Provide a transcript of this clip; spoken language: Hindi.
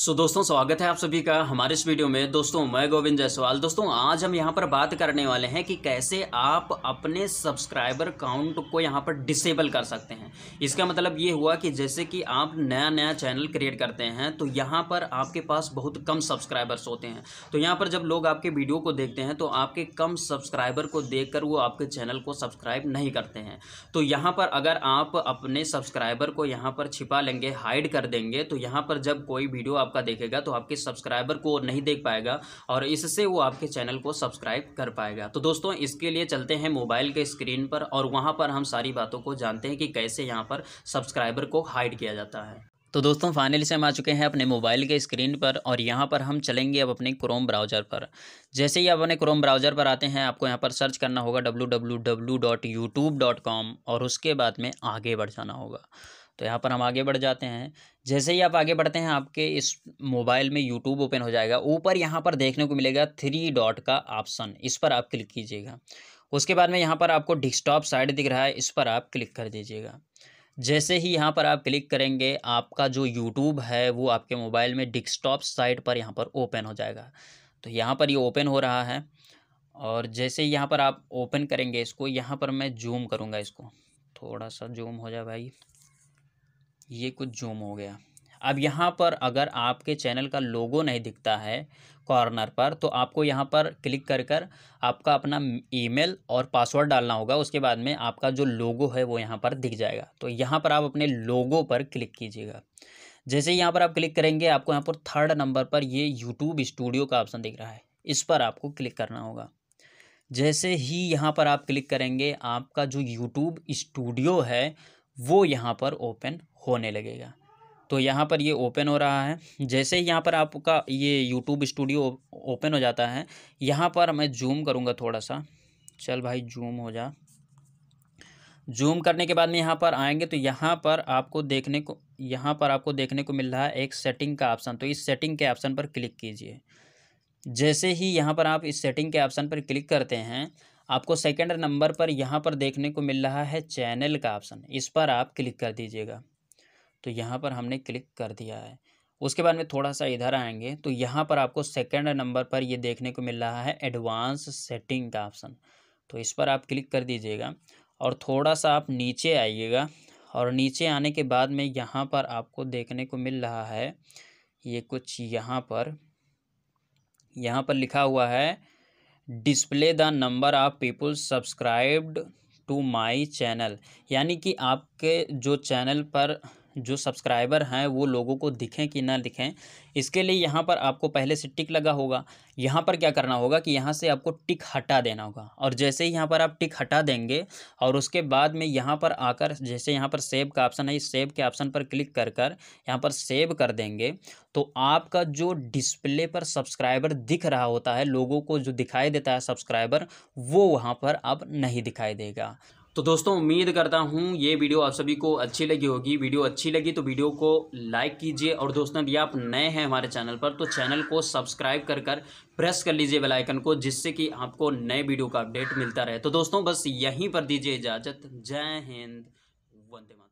सो so, दोस्तों स्वागत है आप सभी का हमारे इस वीडियो में दोस्तों मैं गोविंद जायसवाल दोस्तों आज हम यहाँ पर बात करने वाले हैं कि कैसे आप अपने सब्सक्राइबर काउंट को यहाँ पर डिसेबल कर सकते हैं इसका मतलब ये हुआ कि जैसे कि आप नया नया चैनल क्रिएट करते हैं तो यहाँ पर आपके पास बहुत कम सब्सक्राइबर्स होते हैं तो यहाँ पर जब लोग आपके वीडियो को देखते हैं तो आपके कम सब्सक्राइबर को देख वो आपके चैनल को सब्सक्राइब नहीं करते हैं तो यहाँ पर अगर आप अपने सब्सक्राइबर को यहाँ पर छिपा लेंगे हाइड कर देंगे तो यहाँ पर जब कोई वीडियो आप आपका देखेगा तो आपके सब्सक्राइबर को नहीं देख पाएगा और इससे वो आपके चैनल को सब्सक्राइब कर पाएगा तो दोस्तों इसके लिए चलते हैं मोबाइल के स्क्रीन पर और वहाँ पर हम सारी बातों को जानते हैं कि कैसे यहाँ पर सब्सक्राइबर को हाइड किया जाता है तो दोस्तों फाइनली से हम आ चुके हैं अपने मोबाइल के स्क्रीन पर और यहाँ पर हम चलेंगे अब अपने क्रोम ब्राउज़र पर जैसे ही आप अपने क्रोम ब्राउज़र पर आते हैं आपको यहाँ पर सर्च करना होगा www.youtube.com और उसके बाद में आगे बढ़ जाना होगा तो यहाँ पर हम आगे बढ़ जाते हैं जैसे ही आप आगे बढ़ते हैं आपके इस मोबाइल में यूट्यूब ओपन हो जाएगा ऊपर यहाँ पर देखने को मिलेगा थ्री डॉट का ऑप्शन इस पर आप क्लिक कीजिएगा उसके बाद में यहाँ पर आपको डिस्कटॉप साइड दिख रहा है इस पर आप क्लिक कर दीजिएगा जैसे ही यहाँ पर आप क्लिक करेंगे आपका जो यूट्यूब है वो आपके मोबाइल में डिस्कटॉप साइट पर यहाँ पर ओपन हो जाएगा तो यहाँ पर ये यह ओपन हो रहा है और जैसे ही यहाँ पर आप ओपन करेंगे इसको यहाँ पर मैं जूम करूँगा इसको थोड़ा सा जूम हो जाए भाई ये कुछ जूम हो गया अब यहाँ पर अगर आपके चैनल का लोगो नहीं दिखता है कॉर्नर पर तो आपको यहाँ पर क्लिक कर कर आपका अपना ईमेल और पासवर्ड डालना होगा उसके बाद में आपका जो लोगो है वो यहाँ पर दिख जाएगा तो यहाँ पर आप अपने लोगो पर क्लिक कीजिएगा जैसे यहाँ पर आप क्लिक करेंगे आपको यहाँ पर थर्ड नंबर पर ये यूट्यूब स्टूडियो का ऑप्शन दिख रहा है इस पर आपको क्लिक करना होगा जैसे ही यहाँ पर आप क्लिक करेंगे आपका जो यूट्यूब स्टूडियो है वो यहाँ पर ओपन होने लगेगा तो यहाँ पर ये ओपन हो रहा है जैसे ही यहाँ पर आपका ये यूट्यूब स्टूडियो ओपन हो जाता है यहाँ पर मैं जूम करूँगा थोड़ा सा चल भाई जूम हो जा जूम करने के बाद में यहाँ पर आएंगे तो यहाँ पर आपको देखने को यहाँ पर आपको देखने को मिल रहा है एक सेटिंग का ऑप्शन तो इस सेटिंग के ऑप्शन पर क्लिक कीजिए जैसे ही यहाँ पर आप इस सेटिंग के ऑप्शन पर क्लिक करते हैं आपको सेकेंड नंबर पर यहाँ पर देखने को मिल रहा है चैनल का ऑप्शन इस पर आप क्लिक कर दीजिएगा तो यहाँ पर हमने क्लिक कर दिया है उसके बाद में थोड़ा सा इधर आएंगे तो यहाँ पर आपको सेकेंड नंबर पर ये देखने को मिल रहा है एडवांस सेटिंग का ऑप्शन तो इस पर आप क्लिक कर दीजिएगा और थोड़ा सा आप नीचे आइएगा और नीचे आने के बाद में यहाँ पर आपको देखने को मिल रहा है ये कुछ यहाँ पर यहाँ पर लिखा हुआ है display the number of people subscribed to my channel यानी कि आपके जो चैनल पर जो सब्सक्राइबर हैं वो लोगों को दिखें कि ना दिखें इसके लिए यहाँ पर आपको पहले से टिक लगा होगा यहाँ पर क्या करना होगा कि यहाँ से आपको टिक हटा देना होगा और जैसे ही यहाँ पर आप टिक हटा देंगे और उसके बाद में यहाँ पर आकर जैसे यहाँ पर सेव का ऑप्शन है इस सेव के ऑप्शन पर क्लिक कर कर यहाँ पर सेव कर देंगे तो आपका जो डिस्प्ले पर सब्सक्राइबर दिख रहा होता है लोगों को जो दिखाई देता है सब्सक्राइबर वो वहाँ पर अब नहीं दिखाई देगा तो दोस्तों उम्मीद करता हूँ ये वीडियो आप सभी को अच्छी लगी होगी वीडियो अच्छी लगी तो वीडियो को लाइक कीजिए और दोस्तों यदि आप नए हैं हमारे चैनल पर तो चैनल को सब्सक्राइब कर कर प्रेस कर लीजिए बेल आइकन को जिससे कि आपको नए वीडियो का अपडेट मिलता रहे तो दोस्तों बस यहीं पर दीजिए इजाज़त जय हिंद वंदे मातरम